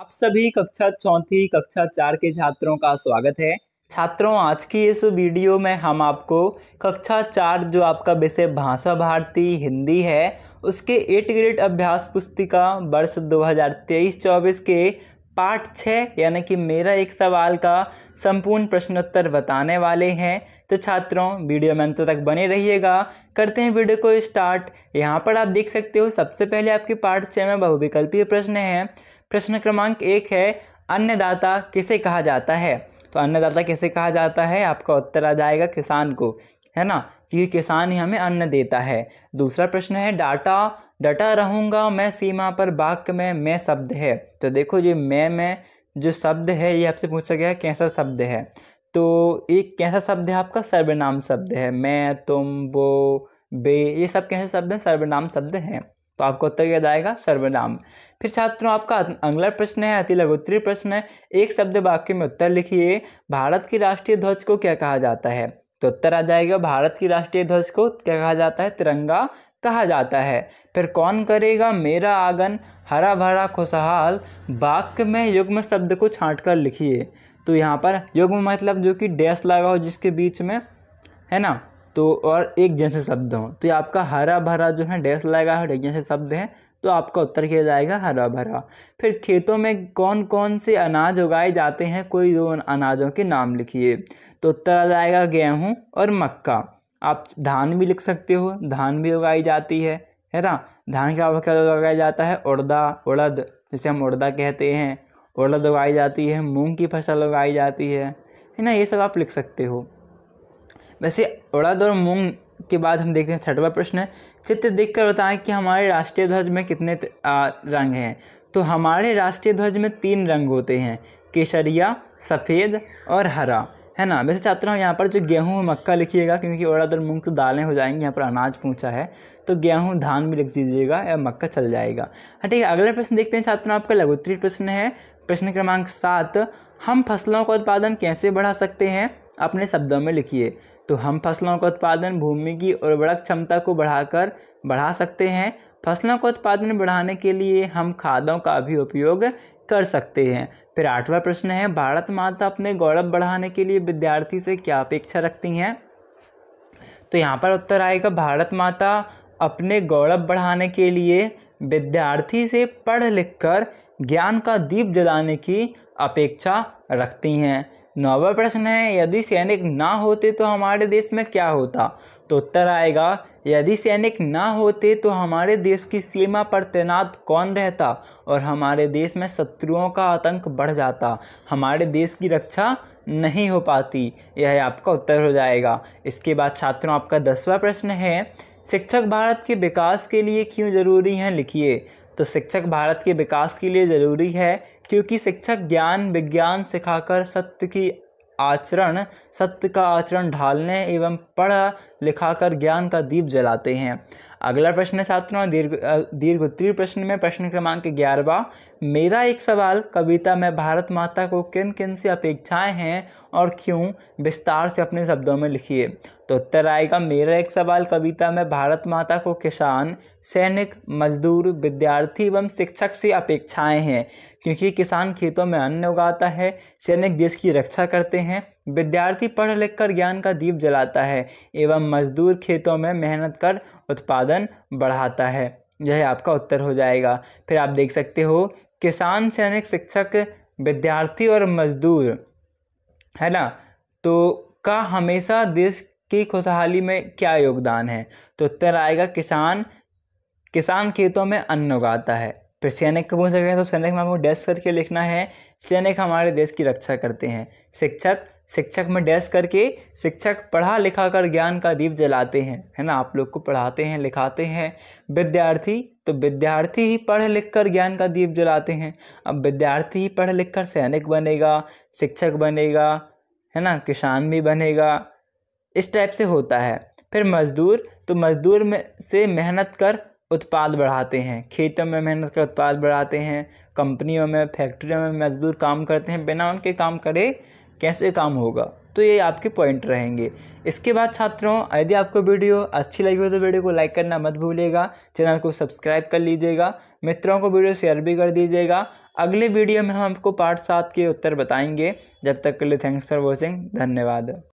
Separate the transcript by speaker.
Speaker 1: आप सभी कक्षा चौथी कक्षा चार के छात्रों का स्वागत है छात्रों आज की इस वीडियो में हम आपको कक्षा चार जो आपका विषय भाषा भारती हिंदी है उसके एट ग्रेड अभ्यास पुस्तिका वर्ष 2023-24 के पार्ट छः यानी कि मेरा एक सवाल का संपूर्ण प्रश्नोत्तर बताने वाले हैं तो छात्रों वीडियो में अंत तक बने रहिएगा करते हैं वीडियो को स्टार्ट यहाँ पर आप देख सकते हो सबसे पहले आपके पार्ट छः में बहुविकल्पीय प्रश्न हैं प्रश्न क्रमांक एक है अन्नदाता किसे कहा जाता है तो अन्नदाता किसे कहा जाता है आपका उत्तर आ जाएगा किसान को है ना कि किसान ही हमें अन्न देता है दूसरा प्रश्न है डाटा डटा रहूँगा मैं सीमा पर वाक्य में मैं शब्द है तो देखो ये मैं मैं जो शब्द है ये आपसे पूछा गया कैसा शब्द है तो एक कैसा शब्द है आपका सर्वनाम शब्द है मैं तुम वो बे ये सब कैसे शब्द हैं सर्वनाम शब्द हैं तो आपका उत्तर याद आएगा सर्वनाम फिर छात्रों आपका अगला अं-, प्रश्न है अति लघुत्री प्रश्न है एक शब्द वाक्य में उत्तर लिखिए भारत की राष्ट्रीय ध्वज को क्या कहा जाता है तो उत्तर आ जाएगा भारत की राष्ट्रीय ध्वज को क्या कहा जाता है तिरंगा कहा जाता है फिर कौन करेगा मेरा आंगन हरा भरा खुशहाल वाक्य में युग्म शब्द को छाँट कर लिखिए तो यहाँ पर युग्म मतलब जो कि डैश लगा हो जिसके बीच में है ना तो और एक जैसे शब्द हों तो ये आपका हरा भरा जो है डैश लगाएगा और एक जैसे शब्द हैं तो आपका उत्तर किया जाएगा हरा भरा फिर खेतों में कौन कौन से अनाज उगाए जाते हैं कोई दो अनाजों के नाम लिखिए तो उत्तर आ जाएगा गेहूँ और मक्का आप धान भी लिख सकते हो धान भी उगाई जाती है है ना धान अलावा क्या उगाया जाता है उड़दा उड़द जिसे हम उड़दा कहते हैं उड़द उगाई जाती है मूंग की फसल उगाई जाती है है ना ये सब आप लिख सकते हो वैसे उड़द और मूंग के बाद हम देखते हैं छठवा प्रश्न है चित्र देखकर बताएं कि हमारे राष्ट्रीय ध्वज में कितने आ, रंग हैं तो हमारे राष्ट्रीय ध्वज में तीन रंग होते हैं केसरिया सफ़ेद और हरा है ना वैसे चाहता हूँ यहाँ पर जो गेहूँ मक्का लिखिएगा क्योंकि और अदर मूँग तो दालें हो जाएंगी यहाँ पर अनाज पूछा है तो गेहूँ धान भी लिख दीजिएगा या मक्का चल जाएगा हाँ ठीक है अगला प्रश्न देखते हैं छात्रों आपका लघुत्तरी प्रश्न है प्रश्न क्रमांक सात हम फसलों का उत्पादन कैसे बढ़ा सकते हैं अपने शब्दों में लिखिए तो हम फसलों का उत्पादन भूमि की उर्वरक क्षमता को बढ़ाकर बढ़ा सकते हैं फसलों का उत्पादन बढ़ाने के लिए हम खादों का भी उपयोग कर सकते हैं फिर आठवां प्रश्न है भारत माता अपने गौरव बढ़ाने के लिए विद्यार्थी से क्या अपेक्षा रखती हैं तो यहाँ पर उत्तर आएगा भारत माता अपने गौरव बढ़ाने के लिए विद्यार्थी से पढ़ लिख कर ज्ञान का दीप जलाने की अपेक्षा रखती हैं नौवा प्रश्न है यदि सैनिक ना होते तो हमारे देश में क्या होता तो उत्तर आएगा यदि सैनिक ना होते तो हमारे देश की सीमा पर तैनात कौन रहता और हमारे देश में शत्रुओं का आतंक बढ़ जाता हमारे देश की रक्षा नहीं हो पाती यह आपका उत्तर हो जाएगा इसके बाद छात्रों आपका दसवां प्रश्न है शिक्षक भारत के विकास के लिए क्यों ज़रूरी हैं लिखिए तो शिक्षक भारत के विकास के लिए ज़रूरी है क्योंकि शिक्षक ज्ञान विज्ञान सिखाकर सत्य की आचरण सत्य का आचरण ढालने एवं पढ़ा लिखाकर ज्ञान का दीप जलाते हैं अगला प्रश्न है छात्रों दीर्घ दीर्घ उत्तरी प्रश्न में प्रश्न क्रमांक ग्यारहवा मेरा एक सवाल कविता में भारत माता को किन किन से अपेक्षाएं हैं और क्यों विस्तार से अपने शब्दों में लिखिए तो उत्तर आएगा मेरा एक सवाल कविता में भारत माता को किसान सैनिक मजदूर विद्यार्थी एवं शिक्षक से अपेक्षाएं हैं क्योंकि किसान खेतों में अन्न उगाता है सैनिक देश की रक्षा करते हैं विद्यार्थी पढ़ लिख कर ज्ञान का दीप जलाता है एवं मजदूर खेतों में मेहनत कर उत्पादन बढ़ाता है यह आपका उत्तर हो जाएगा फिर आप देख सकते हो किसान से अनेक शिक्षक विद्यार्थी और मजदूर है ना तो का हमेशा देश की खुशहाली में क्या योगदान है तो उत्तर आएगा किसान किसान खेतों में अन्न उगाता है फिर सैनिक को पूछ सकते हैं तो सैनिक में आपको डेस्क करके लिखना है सैनिक हमारे देश की रक्षा करते हैं शिक्षक शिक्षक में डैश करके शिक्षक पढ़ा लिखा कर ज्ञान का दीप जलाते हैं है ना आप लोग को पढ़ाते हैं लिखाते हैं विद्यार्थी तो विद्यार्थी ही पढ़ लिख कर ज्ञान का दीप जलाते हैं अब विद्यार्थी ही पढ़ लिख कर सैनिक बनेगा शिक्षक बनेगा है ना किसान भी बनेगा इस टाइप से होता है फिर मज़दूर तो मज़दूर में से मेहनत कर उत्पाद बढ़ाते हैं खेतों में मेहनत कर उत्पाद बढ़ाते हैं कंपनियों में फैक्ट्रियों में मजदूर काम करते हैं बिना उनके काम करे कैसे काम होगा तो ये आपके पॉइंट रहेंगे इसके बाद छात्रों यदि आपको वीडियो अच्छी लगी हो तो वीडियो को लाइक करना मत भूलिएगा चैनल को सब्सक्राइब कर लीजिएगा मित्रों को वीडियो शेयर भी कर दीजिएगा अगले वीडियो में हम आपको पार्ट सात के उत्तर बताएंगे जब तक के लिए थैंक्स फॉर वॉचिंग धन्यवाद